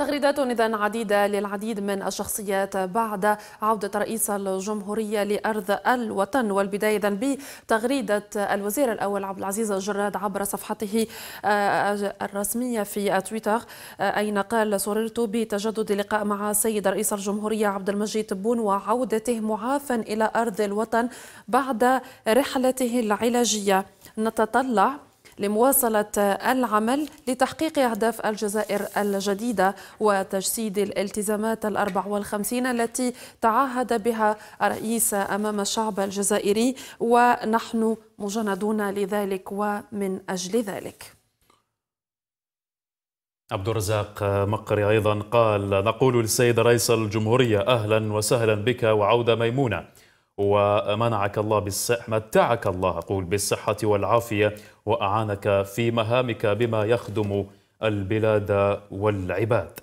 تغريدات إذا عديدة للعديد من الشخصيات بعد عودة رئيس الجمهورية لأرض الوطن والبداية إذا بتغريدة الوزير الأول عبد العزيز الجراد عبر صفحته آه، الرسمية في تويتر آه، أين قال سررت بتجدد لقاء مع سيد رئيس الجمهورية عبد المجيد تبون وعودته معافا إلى أرض الوطن بعد رحلته العلاجية نتطلع لمواصلة العمل لتحقيق أهداف الجزائر الجديدة وتجسيد الالتزامات الأربع والخمسين التي تعهد بها الرئيس أمام الشعب الجزائري ونحن مجندون لذلك ومن أجل ذلك عبد الرزاق مقري أيضا قال نقول للسيد رئيس الجمهورية أهلا وسهلا بك وعودة ميمونة ومنعك الله بالصحة متعك الله أقول بالصحة والعافية وأعانك في مهامك بما يخدم البلاد والعباد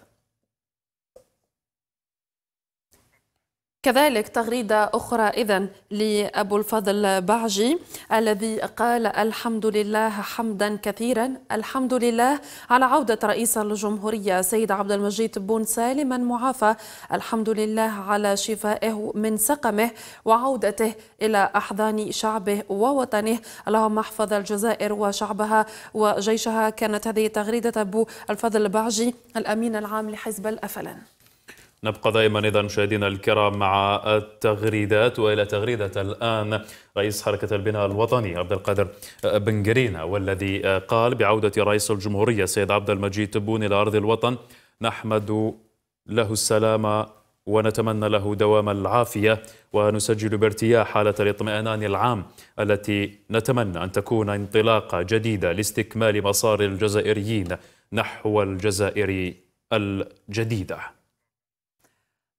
كذلك تغريدة أخرى إذا لأبو الفضل بعجي الذي قال الحمد لله حمدا كثيرا الحمد لله على عودة رئيس الجمهورية سيد عبد المجيد بون سالما معافى الحمد لله على شفائه من سقمه وعودته إلى أحضان شعبه ووطنه اللهم احفظ الجزائر وشعبها وجيشها كانت هذه تغريدة أبو الفضل بعجي الأمين العام لحزب الأفلن نبقى دائما إذا مشاهدينا الكرام مع التغريدات وإلى تغريدة الآن رئيس حركة البناء الوطني عبد القادر بن جرينة والذي قال بعودة رئيس الجمهورية سيد عبد المجيد تبون إلى أرض الوطن نحمد له السلام ونتمنى له دوام العافية ونسجل بارتياح حالة الاطمئنان العام التي نتمنى أن تكون انطلاقة جديدة لاستكمال مسار الجزائريين نحو الجزائر الجديدة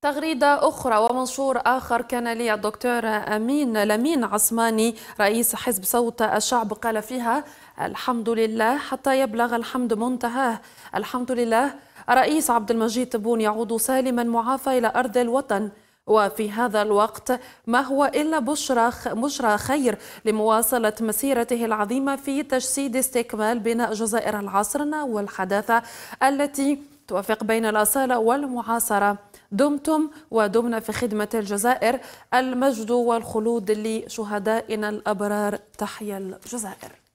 تغريدة أخرى ومنشور آخر كان لي الدكتور أمين لمين عصماني رئيس حزب صوت الشعب قال فيها الحمد لله حتى يبلغ الحمد منتهاه الحمد لله رئيس عبد المجيد تبون يعود سالما معافى إلى أرض الوطن وفي هذا الوقت ما هو إلا بشرى بشرى خير لمواصلة مسيرته العظيمة في تجسيد استكمال بناء جزائر العصرنا والحداثة التي توافق بين الأصالة والمعاصرة دمتم ودمنا في خدمة الجزائر المجد والخلود لشهدائنا الأبرار تحيا الجزائر